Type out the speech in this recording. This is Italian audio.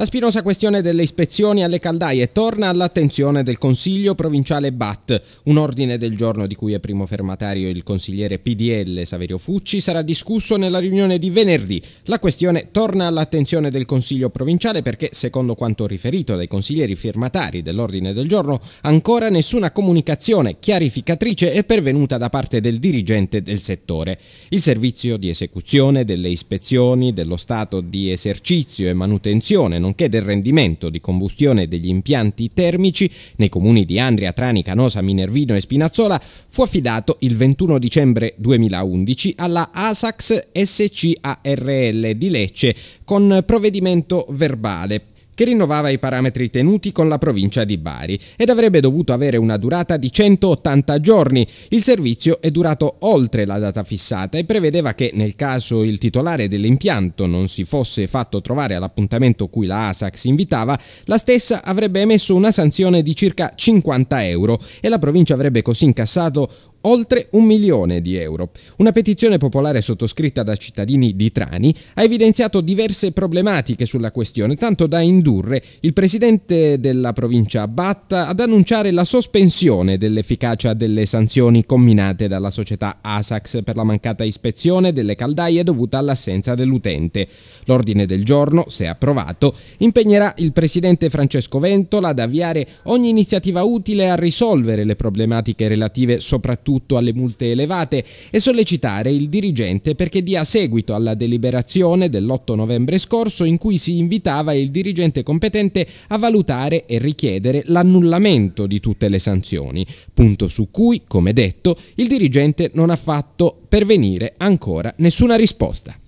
La spinosa questione delle ispezioni alle caldaie torna all'attenzione del Consiglio provinciale BAT. Un ordine del giorno di cui è primo fermatario il consigliere PDL Saverio Fucci sarà discusso nella riunione di venerdì. La questione torna all'attenzione del Consiglio provinciale perché, secondo quanto riferito dai consiglieri firmatari dell'ordine del giorno, ancora nessuna comunicazione chiarificatrice è pervenuta da parte del dirigente del settore. Il servizio di esecuzione delle ispezioni dello stato di esercizio e manutenzione non nonché del rendimento di combustione degli impianti termici nei comuni di Andria, Trani, Canosa, Minervino e Spinazzola fu affidato il 21 dicembre 2011 alla ASAX SCARL di Lecce con provvedimento verbale che rinnovava i parametri tenuti con la provincia di Bari ed avrebbe dovuto avere una durata di 180 giorni. Il servizio è durato oltre la data fissata e prevedeva che nel caso il titolare dell'impianto non si fosse fatto trovare all'appuntamento cui la ASAX invitava, la stessa avrebbe emesso una sanzione di circa 50 euro e la provincia avrebbe così incassato oltre un milione di euro. Una petizione popolare sottoscritta da cittadini di Trani ha evidenziato diverse problematiche sulla questione, tanto da indurre il presidente della provincia Batta ad annunciare la sospensione dell'efficacia delle sanzioni comminate dalla società ASAX per la mancata ispezione delle caldaie dovuta all'assenza dell'utente. L'ordine del giorno, se approvato, impegnerà il presidente Francesco Ventola ad avviare ogni iniziativa utile a risolvere le problematiche relative soprattutto soprattutto alle multe elevate, e sollecitare il dirigente perché dia seguito alla deliberazione dell'8 novembre scorso in cui si invitava il dirigente competente a valutare e richiedere l'annullamento di tutte le sanzioni, punto su cui, come detto, il dirigente non ha fatto pervenire ancora nessuna risposta.